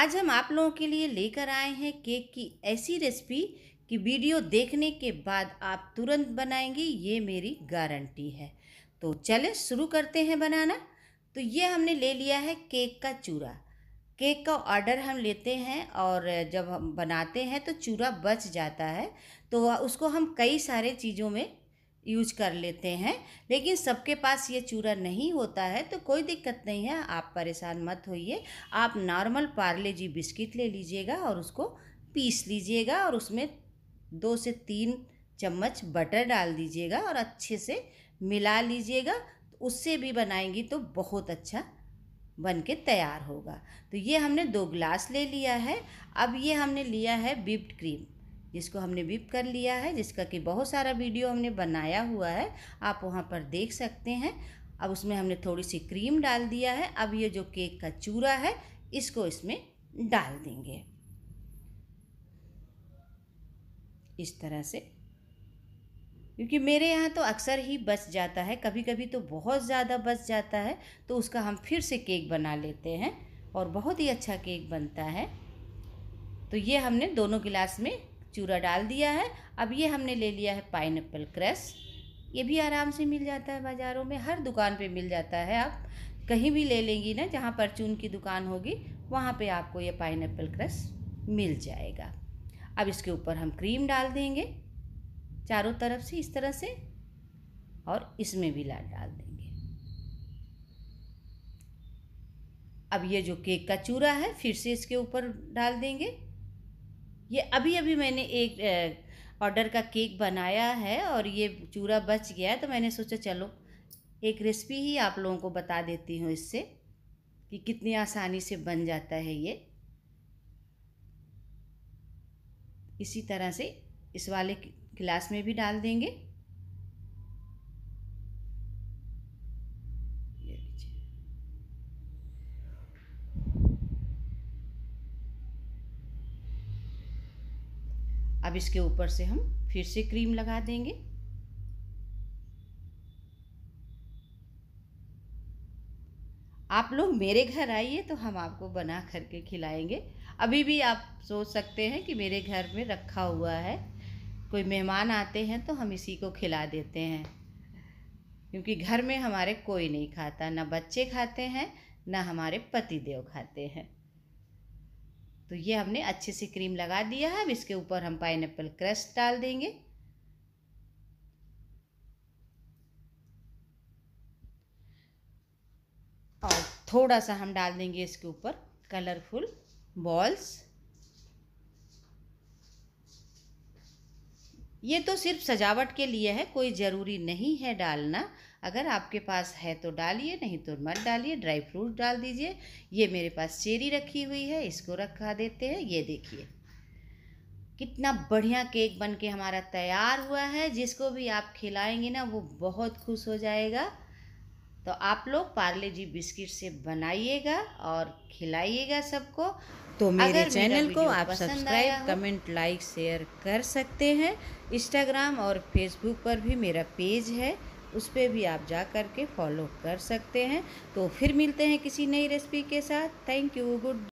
आज हम आप लोगों के लिए लेकर आए हैं केक की ऐसी रेसिपी कि वीडियो देखने के बाद आप तुरंत बनाएंगे ये मेरी गारंटी है तो चले शुरू करते हैं बनाना तो ये हमने ले लिया है केक का चूरा केक का ऑर्डर हम लेते हैं और जब हम बनाते हैं तो चूरा बच जाता है तो उसको हम कई सारे चीज़ों में यूज कर लेते हैं लेकिन सबके पास ये चूरा नहीं होता है तो कोई दिक्कत नहीं है आप परेशान मत होइए आप नॉर्मल पार्ले जी बिस्किट ले लीजिएगा और उसको पीस लीजिएगा और उसमें दो से तीन चम्मच बटर डाल दीजिएगा और अच्छे से मिला लीजिएगा उससे भी बनाएंगी तो बहुत अच्छा बन के तैयार होगा तो ये हमने दो ग्लास ले लिया है अब ये हमने लिया है बिप्ड क्रीम जिसको हमने विप कर लिया है जिसका कि बहुत सारा वीडियो हमने बनाया हुआ है आप वहाँ पर देख सकते हैं अब उसमें हमने थोड़ी सी क्रीम डाल दिया है अब ये जो केक का चूरा है इसको इसमें डाल देंगे इस तरह से क्योंकि मेरे यहाँ तो अक्सर ही बच जाता है कभी कभी तो बहुत ज़्यादा बच जाता है तो उसका हम फिर से केक बना लेते हैं और बहुत ही अच्छा केक बनता है तो ये हमने दोनों गिलास में चूरा डाल दिया है अब ये हमने ले लिया है पाइन क्रेस ये भी आराम से मिल जाता है बाज़ारों में हर दुकान पे मिल जाता है आप कहीं भी ले लेंगी ना जहाँ परचून की दुकान होगी वहाँ पे आपको ये पाइन क्रस मिल जाएगा अब इसके ऊपर हम क्रीम डाल देंगे चारों तरफ से इस तरह से और इसमें भी लाल डाल देंगे अब ये जो केक का चूरा है फिर से इसके ऊपर डाल देंगे ये अभी अभी मैंने एक ऑर्डर का केक बनाया है और ये चूरा बच गया तो मैंने सोचा चलो एक रेसिपी ही आप लोगों को बता देती हूँ इससे कि कितनी आसानी से बन जाता है ये इसी तरह से इस वाले गिलास में भी डाल देंगे अब इसके ऊपर से हम फिर से क्रीम लगा देंगे आप लोग मेरे घर आइए तो हम आपको बना करके खिलाएंगे अभी भी आप सोच सकते हैं कि मेरे घर में रखा हुआ है कोई मेहमान आते हैं तो हम इसी को खिला देते हैं क्योंकि घर में हमारे कोई नहीं खाता ना बच्चे खाते हैं ना हमारे पति देव खाते हैं तो ये हमने अच्छे से क्रीम लगा दिया है अब इसके ऊपर हम पाइन एप्पल क्रस्ट डाल देंगे और थोड़ा सा हम डाल देंगे इसके ऊपर कलरफुल बॉल्स ये तो सिर्फ सजावट के लिए है कोई ज़रूरी नहीं है डालना अगर आपके पास है तो डालिए नहीं तो मत डालिए ड्राई फ्रूट डाल दीजिए ये मेरे पास चेरी रखी हुई है इसको रखा देते हैं ये देखिए कितना बढ़िया केक बन के हमारा तैयार हुआ है जिसको भी आप खिलाएंगे ना वो बहुत खुश हो जाएगा तो आप लोग पार्ले जी बिस्किट से बनाइएगा और खिलाइएगा सबको तो मेरे चैनल को आप सब्सक्राइब कमेंट लाइक शेयर कर सकते हैं इंस्टाग्राम और फेसबुक पर भी मेरा पेज है उस पर भी आप जा कर के फॉलो कर सकते हैं तो फिर मिलते हैं किसी नई रेसिपी के साथ थैंक यू गुड